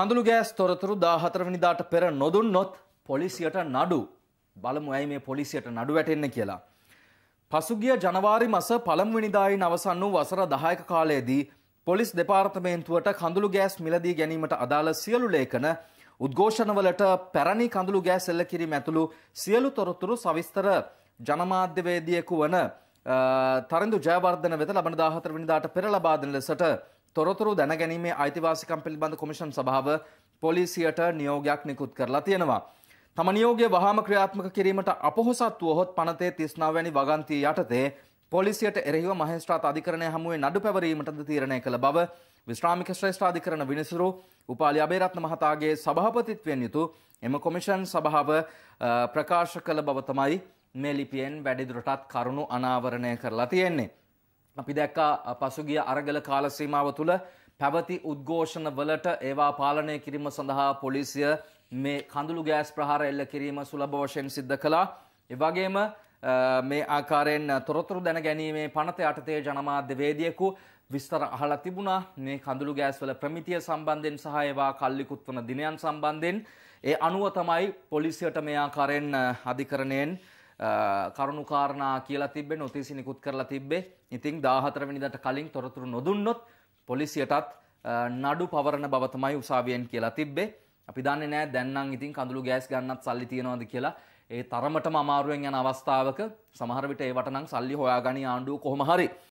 හඳුළු gas තොරතුරු දාහතරවනිදාට පෙර නොදුන්නොත් පොලිසියට නඩු බලමු ඇයි මේ පොලිසියට නඩු වැටෙන්න කියලා. පසුගිය ජනවාරි මස පළමුවනිදායින් අවසන් වූ වසර දහයක කාලයේදී පොලිස් දෙපාර්තමේන්තුවට කඳුළු ගෑස් මිලදී ගැනීමට අදාළ සියලු ලේඛන උද්ඝෝෂණවලට පැරණි කඳුළු ගෑස් එල්ල කිරීම ඇතුළු සියලු තොරතුරු සවිස්තර ජනමාධ්‍යවේදියෙකු වන තරිඳු ජයවර්ධන වෙත ලබන 14 වෙනිදාට පෙර ලබා දෙන ලෙසට තොරතුරු දැනගැනීමේ අයිතිවාසිකම් පිළිබඳ කොමිෂන් සභාව පොලිසියට නියෝගයක් නිකුත් කරලා තියෙනවා. තම නියෝගය වහාම ක්‍රියාත්මක කිරීමට අපොහොසත් වුවහොත් පනතේ 39 වැනි වගන්තිය යටතේ පොලිසියට එරෙහිව මහේස්ත්‍රාත් අධිකරණය හමුවේ නඩු පැවරීමටද තීරණය කළ බව විශ්‍රාමික ශ්‍රේෂ්ඨාධිකරණ විනිසුරු උපාලි අබේරත්න මහතාගේ සභාපතිත්වයෙන් යුතු එම කොමිෂන් සභාව ප්‍රකාශ කළ බව තමයි මේ ලිපියෙන් වැඩිදුරටත් කරුණු අනාවරණය කරලා තියෙන්නේ. අපි දැක්කා පසුගිය අරගල කාලසීමාව තුළ පැවති උද්ඝෝෂණ වලට ඒවා පාලනය කිරීම සඳහා පොලිසිය මේ කඳුළු ගෑස් ප්‍රහාර එල්ල කිරීම සුලභ වශයෙන් සිද්ධ කළා. ඒ වගේම මේ ආකාරයෙන් තොරතුරු දැන ගැනීමේ පනත යටතේ ජනමාධ්‍ය වේදිකු විස්තර අහලා තිබුණා මේ කඳුළු ගෑස් වල ප්‍රමිතිය සම්බන්ධයෙන් සහ ඒවා කල්ලිකුත් වන දිනයන් සම්බන්ධයෙන් ඒ අනුව තමයි පොලිසියට මේ ආකාරයෙන් අධිකරණයෙන් කරුණුකාරණා කියලා තිබේ නොතිසි නිකුත් කරලා තිබේ ඉතිං දාහතරවැනිදට කලින් තොරතුරු නොදුන්නොත් පොලිසියටත් නඩු පවරණ බවතමයි උසාවියෙන් කියලා තිබේ අපි දන්නේ නෑ දැන්නම් ඉතින් කඳුළු ගෑස් ගන්නත් සල්ලි තියෙනවද කියලා ඒ තරමටම අමාරුවෙන් යන අවස්ථාවක සමහර විට ඒවට නම් සල්ලි හොයාගනි ආණ්ඩුව කොහොම හරි